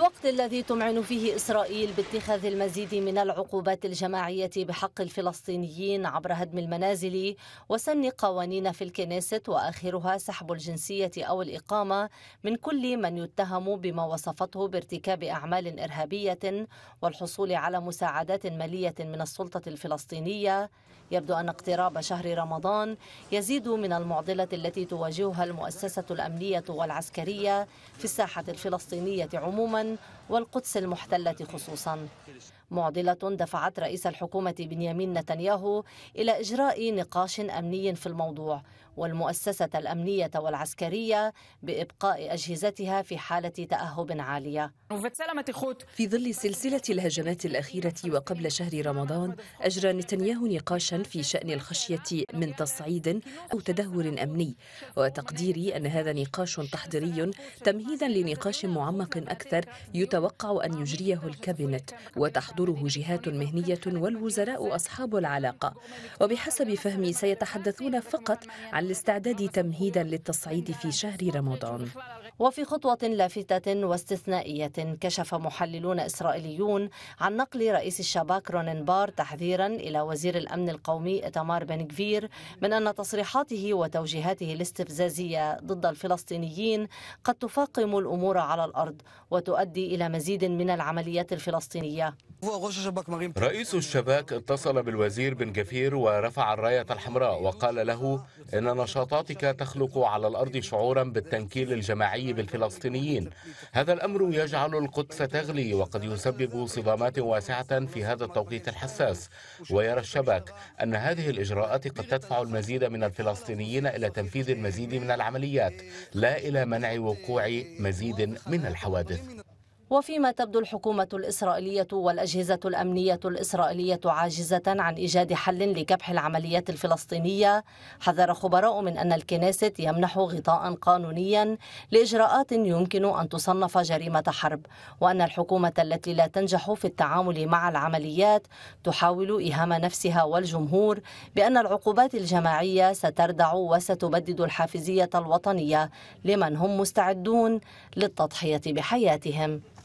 الوقت الذي تمعن فيه إسرائيل باتخاذ المزيد من العقوبات الجماعية بحق الفلسطينيين عبر هدم المنازل وسن قوانين في الكنيست وآخرها سحب الجنسية أو الإقامة من كل من يتهم بما وصفته بارتكاب أعمال إرهابية والحصول على مساعدات مالية من السلطة الفلسطينية يبدو أن اقتراب شهر رمضان يزيد من المعضلة التي تواجهها المؤسسة الأمنية والعسكرية في الساحة الفلسطينية عموما والقدس المحتلة خصوصا معضلة دفعت رئيس الحكومة بنيامين نتنياهو إلى إجراء نقاش أمني في الموضوع والمؤسسة الأمنية والعسكرية بإبقاء أجهزتها في حالة تأهب عالية في ظل سلسلة الهجمات الأخيرة وقبل شهر رمضان أجرى نتنياهو نقاشا في شأن الخشية من تصعيد أو تدهور أمني وتقديري أن هذا نقاش تحضيري تمهيدا لنقاش معمق أكثر يتوقع أن يجريه الكابينت وتحضره جهات مهنية والوزراء أصحاب العلاقة وبحسب فهمي سيتحدثون فقط عن الاستعداد تمهيدا للتصعيد في شهر رمضان وفي خطوة لافتة واستثنائية كشف محللون إسرائيليون عن نقل رئيس الشباك روننبار تحذيرا إلى وزير الأمن القومي إتمار بن كفير من أن تصريحاته وتوجيهاته الاستفزازية ضد الفلسطينيين قد تفاقم الأمور على الأرض وتؤدي إلى مزيد من العمليات الفلسطينية رئيس الشباك اتصل بالوزير بن كفير ورفع الراية الحمراء وقال له إن نشاطاتك تخلق على الأرض شعورا بالتنكيل الجماعي الإنساني بالفلسطينيين هذا الأمر يجعل القدس تغلي وقد يسبب صدامات واسعة في هذا التوقيت الحساس ويرى الشباك أن هذه الإجراءات قد تدفع المزيد من الفلسطينيين إلى تنفيذ المزيد من العمليات لا إلى منع وقوع مزيد من الحوادث وفيما تبدو الحكومة الإسرائيلية والأجهزة الأمنية الإسرائيلية عاجزة عن إيجاد حل لكبح العمليات الفلسطينية حذر خبراء من أن الكنيست يمنح غطاء قانونيا لإجراءات يمكن أن تصنف جريمة حرب وأن الحكومة التي لا تنجح في التعامل مع العمليات تحاول إيهام نفسها والجمهور بأن العقوبات الجماعية ستردع وستبدد الحافزية الوطنية لمن هم مستعدون للتضحية بحياتهم